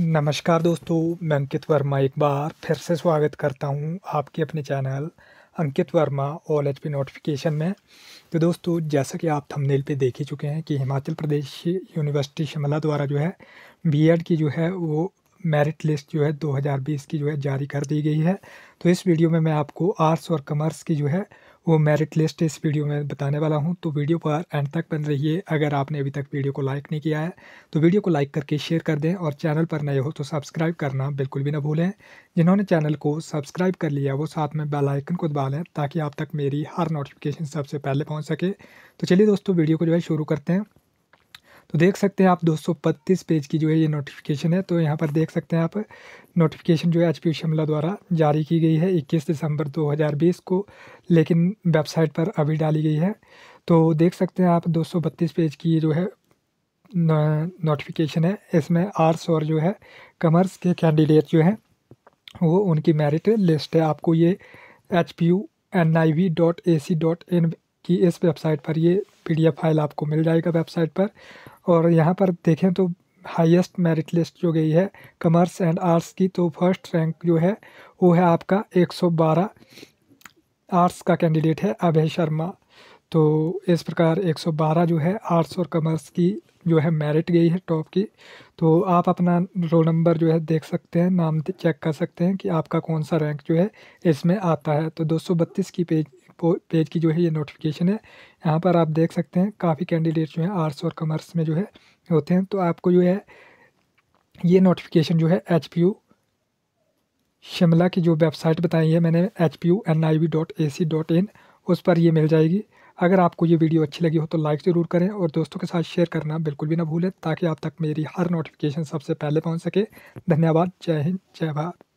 नमस्कार दोस्तों मैं अंकित वर्मा एक बार फिर से स्वागत करता हूं आपके अपने channel Ankit Verma all H P notification में तो दोस्तों जैसा कि आप थंबनेल पे देख ही चुके हैं कि हिमाचल प्रदेश यूनिवर्सिटी शिमला द्वारा जो है बीएड की जो है वो मेरिट लिस्ट जो है 2020 की जो है जारी कर दी गई है तो इस वीडियो में मैं आपको आर्ट्स और कॉमर्स की जो है वो मेरिट लिस्ट इस वीडियो में बताने वाला हूँ तो वीडियो पर एंड तक बन रहिए अगर आपने अभी तक वीडियो को लाइक नहीं किया है तो वीडियो को लाइक करके शेयर कर दें और चैनल पर नए हो तो सब्सक्राइब करना बिल्कुल भी ना भूलें जिन्होंने चैनल को सब्सक्राइब कर लिया वो साथ में बेल आइकन को दबा लें ताकि आप तक मेरी हर नोटिफिकेशन सबसे पहले पहुँच सके तो चलिए दोस्तों वीडियो को जो है शुरू करते हैं तो देख सकते हैं आप 232 पेज की जो है ये नोटिफिकेशन है तो यहाँ पर देख सकते हैं आप नोटिफिकेशन जो है एच पी शिमला द्वारा जारी की गई है 21 दिसंबर 2020 को लेकिन वेबसाइट पर अभी डाली गई है तो देख सकते हैं आप 232 पेज की जो है नोटिफिकेशन है इसमें आर्ट्स और जो है कमर्स के कैंडिडेट जो हैं वो उनकी मेरिट लिस्ट है आपको ये H P U N I V dot A C dot in की इस वेबसाइट पर ये पीडीएफ फाइल आपको मिल जाएगा वेबसाइट पर और यहाँ पर देखें तो हाईएस्ट मेरिट लिस्ट जो गई है कमर्स एंड आर्ट्स की तो फर्स्ट रैंक जो है वो है आपका 112 आर्ट्स का कैंडिडेट है अभय शर्मा तो इस प्रकार 112 जो है आर्ट्स और कमर्स की जो है मेरिट गई है टॉप की तो आप अपना रोल नंबर जो है देख सकते हैं नाम चेक कर सकते हैं कि आपका कौन सा रैंक जो है इसमें आता है तो दो की पेज पेज की जो है ये नोटिफिकेशन है यहाँ पर आप देख सकते हैं काफ़ी कैंडिडेट्स जो हैं आर्ट्स और कॉमर्स में जो है होते हैं तो आपको जो है ये नोटिफिकेशन जो है एच शिमला की जो वेबसाइट बताई है मैंने H P U N I V dot A C dot in उस पर ये मिल जाएगी अगर आपको ये वीडियो अच्छी लगी हो तो लाइक ज़रूर करें और दोस्तों के साथ शेयर करना बिल्कुल भी ना भूलें ताकि आप तक मेरी हर नोटिफिकेशन सबसे पहले पहुंच सके धन्यवाद जय हिंद जय भारत